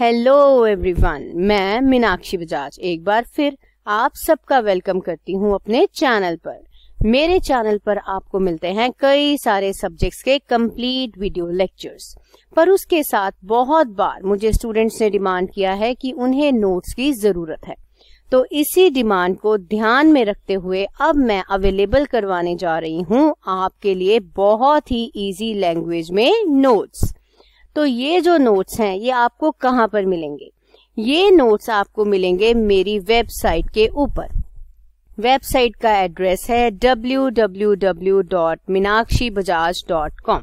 hello everyone मैं मीनाक्षी बजाज एक बार फिर आप सबका वेलकम करती हूँ अपने चैनल पर मेरे चैनल पर आपको मिलते हैं कई सारे सब्जेक्ट्स के कंप्लीट वीडियो लेक्चर्स पर उसके साथ बहुत बार मुझे स्टूडेंट्स ने डिमांड किया है कि उन्हें नोट्स की जरूरत है तो इसी डिमांड को ध्यान में रखते हुए अब मैं अवेलेबल करवाने जा रही हूँ आपके लिए बहुत ही इजी लैंग्वेज में नोट्स तो ये जो नोट्स हैं ये आपको कहाँ पर मिलेंगे ये नोट्स आपको मिलेंगे मेरी वेबसाइट के ऊपर वेबसाइट का एड्रेस है www.minakshibajaj.com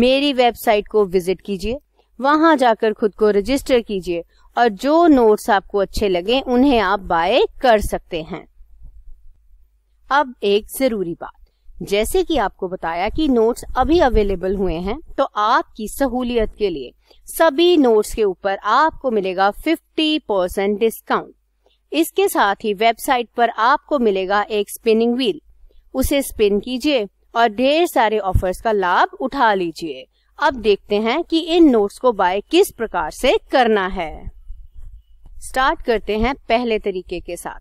मेरी वेबसाइट को विजिट कीजिए वहां जाकर खुद को रजिस्टर कीजिए और जो नोट्स आपको अच्छे लगे उन्हें आप बाय कर सकते हैं अब एक जरूरी बात जैसे कि आपको बताया कि नोट्स अभी अवेलेबल हुए हैं तो आपकी सहूलियत के लिए सभी नोट्स के ऊपर आपको मिलेगा 50 परसेंट डिस्काउंट इसके साथ ही वेबसाइट पर आपको मिलेगा एक स्पिनिंग व्हील उसे स्पिन कीजिए और ढेर सारे ऑफर्स का लाभ उठा लीजिए अब देखते हैं कि इन नोट्स को बाय किस प्रकार से करना है स्टार्ट करते हैं पहले तरीके के साथ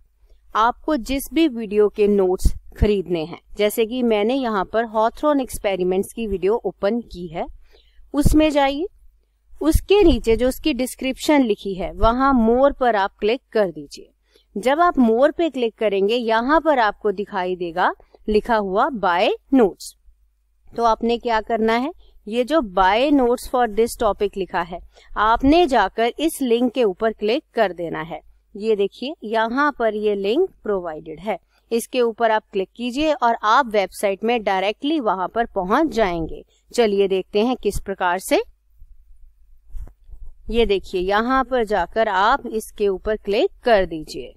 आपको जिस भी वीडियो के नोट्स खरीदने हैं जैसे कि मैंने यहाँ पर हॉथ्रोन एक्सपेरिमेंट्स की वीडियो ओपन की है उसमें जाइए उसके नीचे जो उसकी डिस्क्रिप्शन लिखी है वहां मोर पर आप क्लिक कर दीजिए जब आप मोर पे क्लिक करेंगे यहाँ पर आपको दिखाई देगा लिखा हुआ बाय नोट्स तो आपने क्या करना है ये जो by notes for this topic लिखा है आपने जाकर इस लिंक के ऊपर क्लिक कर देना है ये देखिए यहाँ पर ये लिंक प्रोवाइडेड है इसके ऊपर आप क्लिक कीजिए और आप वेबसाइट में डायरेक्टली वहां पर पहुंच जाएंगे चलिए देखते हैं किस प्रकार से ये देखिए यहाँ पर जाकर आप इसके ऊपर क्लिक कर दीजिए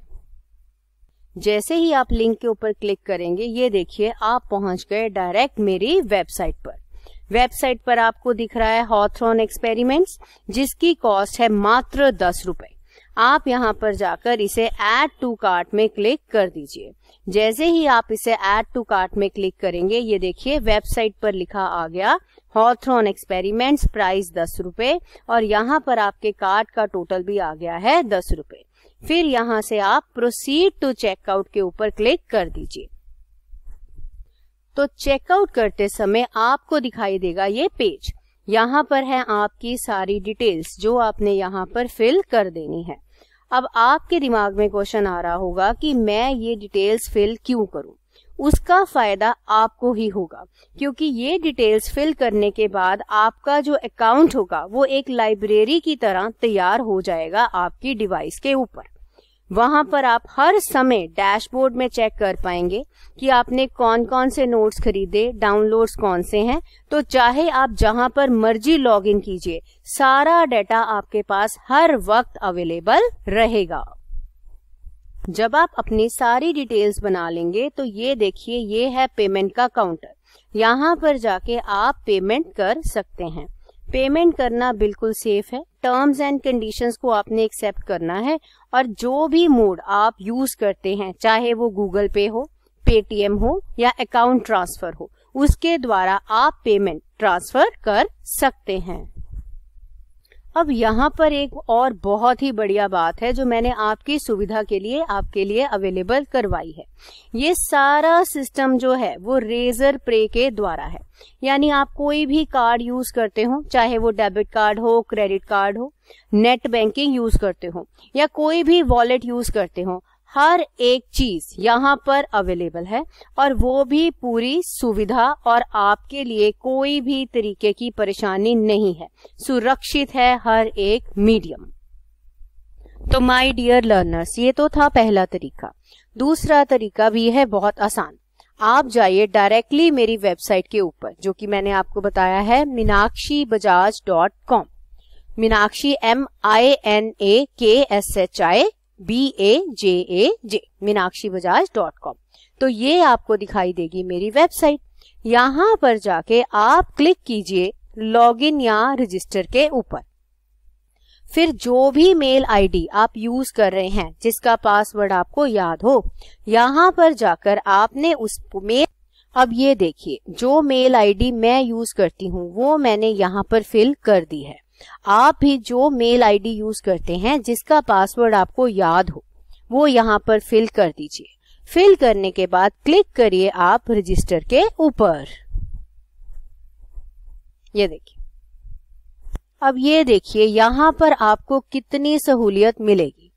जैसे ही आप लिंक के ऊपर क्लिक करेंगे ये देखिए आप पहुंच गए डायरेक्ट मेरी वेबसाइट पर वेबसाइट पर आपको दिख रहा है हॉथ्रॉन एक्सपेरिमेंट्स जिसकी कॉस्ट है मात्र दस रुपए आप यहाँ पर जाकर इसे एड टू कार्ट में क्लिक कर दीजिए जैसे ही आप इसे एड टू कार्ट में क्लिक करेंगे ये देखिए वेबसाइट पर लिखा आ गया हॉथ्रॉन एक्सपेरिमेंट्स प्राइस दस रूपए और यहाँ पर आपके कार्ट का टोटल भी आ गया है दस रूपए फिर यहाँ से आप प्रोसीड टू चेकआउट के ऊपर क्लिक कर दीजिए तो चेकआउट करते समय आपको दिखाई देगा ये पेज यहाँ पर है आपकी सारी डिटेल्स जो आपने यहाँ पर फिल कर देनी है अब आपके दिमाग में क्वेश्चन आ रहा होगा कि मैं ये डिटेल्स फिल क्यों करूं उसका फायदा आपको ही होगा क्योंकि ये डिटेल्स फिल करने के बाद आपका जो अकाउंट होगा वो एक लाइब्रेरी की तरह तैयार हो जाएगा आपकी डिवाइस के ऊपर वहां पर आप हर समय डैशबोर्ड में चेक कर पाएंगे कि आपने कौन कौन से नोट्स खरीदे डाउनलोड्स कौन से हैं तो चाहे आप जहां पर मर्जी लॉगिन कीजिए सारा डाटा आपके पास हर वक्त अवेलेबल रहेगा जब आप अपनी सारी डिटेल्स बना लेंगे तो ये देखिए ये है पेमेंट का काउंटर यहाँ पर जाके आप पेमेंट कर सकते हैं पेमेंट करना बिल्कुल सेफ है टर्म्स एंड कंडीशंस को आपने एक्सेप्ट करना है और जो भी मोड आप यूज करते हैं चाहे वो गूगल पे हो पेटीएम हो या अकाउंट ट्रांसफर हो उसके द्वारा आप पेमेंट ट्रांसफर कर सकते हैं अब यहाँ पर एक और बहुत ही बढ़िया बात है जो मैंने आपकी सुविधा के लिए आपके लिए अवेलेबल करवाई है ये सारा सिस्टम जो है वो रेजर प्रे के द्वारा है यानी आप कोई भी कार्ड यूज करते हो चाहे वो डेबिट कार्ड हो क्रेडिट कार्ड हो नेट बैंकिंग यूज करते हो या कोई भी वॉलेट यूज करते हो हर एक चीज यहाँ पर अवेलेबल है और वो भी पूरी सुविधा और आपके लिए कोई भी तरीके की परेशानी नहीं है सुरक्षित है हर एक मीडियम तो माय डियर लर्नर्स ये तो था पहला तरीका दूसरा तरीका भी है बहुत आसान आप जाइए डायरेक्टली मेरी वेबसाइट के ऊपर जो कि मैंने आपको बताया है Meenakshi Bajaj dot com Meenakshi M I N A K S H I B A J A J Meenakshi Bajaj dot com तो ये आपको दिखाई देगी मेरी वेबसाइट यहाँ पर जाके आप क्लिक कीजिए लॉगिन या रजिस्टर के ऊपर फिर जो भी मेल आईडी आप यूज कर रहे हैं जिसका पासवर्ड आपको याद हो यहाँ पर जाकर आपने उस मेल अब ये देखिए जो मेल आईडी मैं यूज करती हूँ वो मैंने यहाँ पर फिल कर दी है आप भी जो मेल आईडी यूज करते हैं जिसका पासवर्ड आपको याद हो वो यहाँ पर फिल कर दीजिए फिल करने के बाद क्लिक करिए आप रजिस्टर के ऊपर ये देखिए अब ये देखिए यहाँ पर आपको कितनी सहूलियत मिलेगी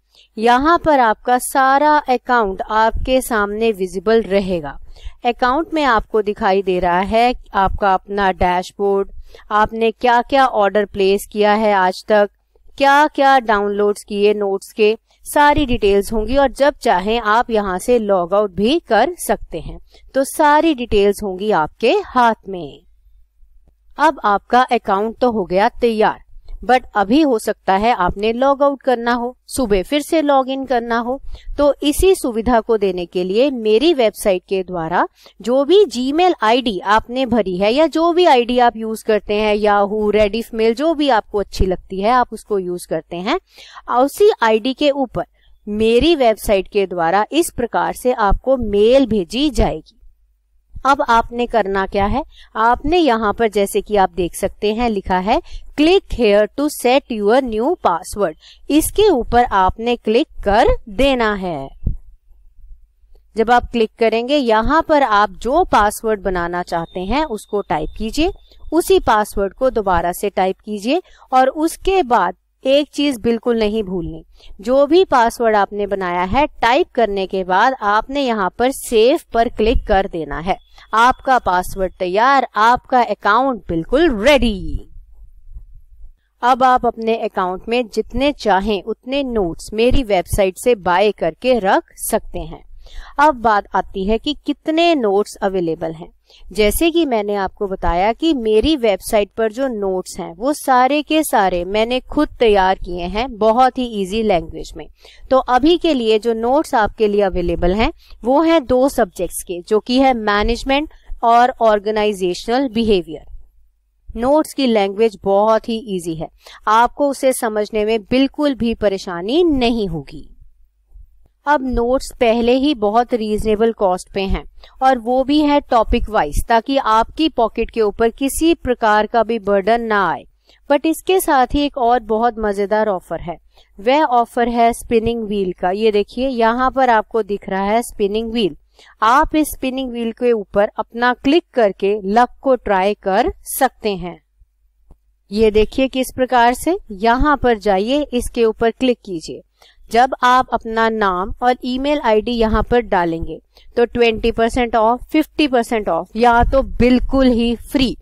यहाँ पर आपका सारा अकाउंट आपके सामने विजिबल रहेगा अकाउंट में आपको दिखाई दे रहा है आपका अपना डैशबोर्ड आपने क्या क्या ऑर्डर प्लेस किया है आज तक क्या क्या डाउनलोड्स किए नोट्स के सारी डिटेल्स होंगी और जब चाहें आप यहाँ से लॉग आउट भी कर सकते हैं तो सारी डिटेल्स होंगी आपके हाथ में अब आपका अकाउंट तो हो गया तैयार बट अभी हो सकता है आपने लॉग आउट करना हो सुबह फिर से लॉग इन करना हो तो इसी सुविधा को देने के लिए मेरी वेबसाइट के द्वारा जो भी जीमेल आईडी आपने भरी है या जो भी आईडी आप यूज करते हैं याहू रेडिफ मेल जो भी आपको अच्छी लगती है आप उसको यूज करते हैं उसी आईडी के ऊपर मेरी वेबसाइट के द्वारा इस प्रकार से आपको मेल भेजी जाएगी अब आपने करना क्या है आपने यहाँ पर जैसे कि आप देख सकते हैं लिखा है click here to set your new password इसके ऊपर आपने क्लिक कर देना है जब आप क्लिक करेंगे यहाँ पर आप जो पासवर्ड बनाना चाहते हैं उसको टाइप कीजिए उसी पासवर्ड को दोबारा से टाइप कीजिए और उसके बाद एक चीज बिल्कुल नहीं भूलनी जो भी पासवर्ड आपने बनाया है टाइप करने के बाद आपने यहाँ पर सेव पर क्लिक कर देना है आपका पासवर्ड तैयार आपका अकाउंट बिल्कुल रेडी अब आप अपने अकाउंट में जितने चाहें उतने नोट्स मेरी वेबसाइट से बाय करके रख सकते हैं अब बात आती है कि कितने नोट्स अवेलेबल हैं जैसे कि मैंने आपको बताया कि मेरी वेबसाइट पर जो नोट्स हैं वो सारे के सारे मैंने खुद तैयार किए हैं बहुत ही इजी लैंग्वेज में तो अभी के लिए जो नोट्स आपके लिए अवेलेबल हैं वो हैं दो सब्जेक्ट्स के जो कि है मैनेजमेंट और ऑर्गेनाइजेशनल बिहेवियर नोट्स की लैंग्वेज बहुत ही इजी है आपको उसे समझने में बिल्कुल भी परेशानी नहीं होगी अब नोट्स पहले ही बहुत रीजनेबल कॉस्ट पे हैं और वो भी है टॉपिक वाइज ताकि आपकी पॉकेट के ऊपर किसी प्रकार का भी बर्डन ना आए बट इसके साथ ही एक और बहुत मजेदार ऑफर है वह ऑफर है स्पिनिंग व्हील का ये देखिए यहाँ पर आपको दिख रहा है स्पिनिंग व्हील आप इस स्पिनिंग व्हील के ऊपर अपना क्लिक करके लक को ट्राई कर सकते हैं ये देखिए किस प्रकार से यहाँ पर जाइए इसके ऊपर क्लिक कीजिए जब आप अपना नाम और ईमेल आईडी यहाँ पर डालेंगे तो 20% percent off fifty percent off या तो बिल्कुल ही फ्री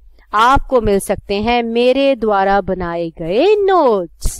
आपको मिल सकते हैं मेरे द्वारा बनाए गए नोट्स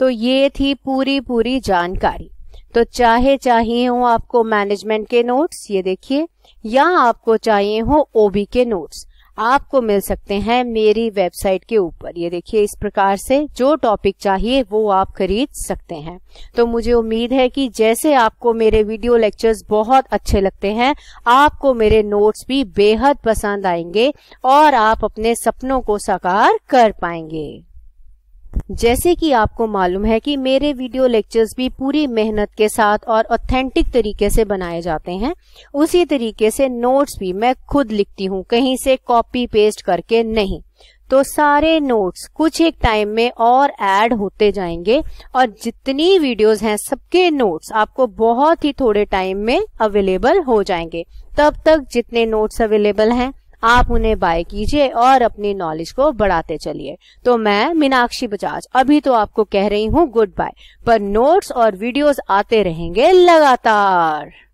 तो ये थी पूरी पूरी जानकारी तो चाहे चाहिए हो आपको मैनेजमेंट के नोट्स ये देखिए या आपको चाहिए हो ओबी के नोट्स आपको मिल सकते हैं मेरी वेबसाइट के ऊपर ये देखिए इस प्रकार से जो टॉपिक चाहिए वो आप खरीद सकते हैं तो मुझे उम्मीद है कि जैसे आपको मेरे वीडियो लेक्चर्स बहुत अच्छे लगते हैं आपको मेरे नोट्स भी बेहद पसंद आएंगे और आप अपने सपनों को साकार कर पाएंगे जैसे कि आपको मालूम है कि मेरे वीडियो लेक्चर्स भी पूरी मेहनत के साथ और ऑथेंटिक तरीके से बनाए जाते हैं उसी तरीके से नोट्स भी मैं खुद लिखती हूँ कहीं से कॉपी पेस्ट करके नहीं तो सारे नोट्स कुछ एक टाइम में और ऐड होते जाएंगे और जितनी वीडियोस हैं सबके नोट्स आपको बहुत ही थोड़े टाइम में अवेलेबल हो जाएंगे तब तक जितने नोट्स अवेलेबल हैं आप उन्हें बाय कीजिए और अपनी नॉलेज को बढ़ाते चलिए तो मैं मीनाक्षी बजाज अभी तो आपको कह रही हूँ गुड बाय पर नोट्स और वीडियोस आते रहेंगे लगातार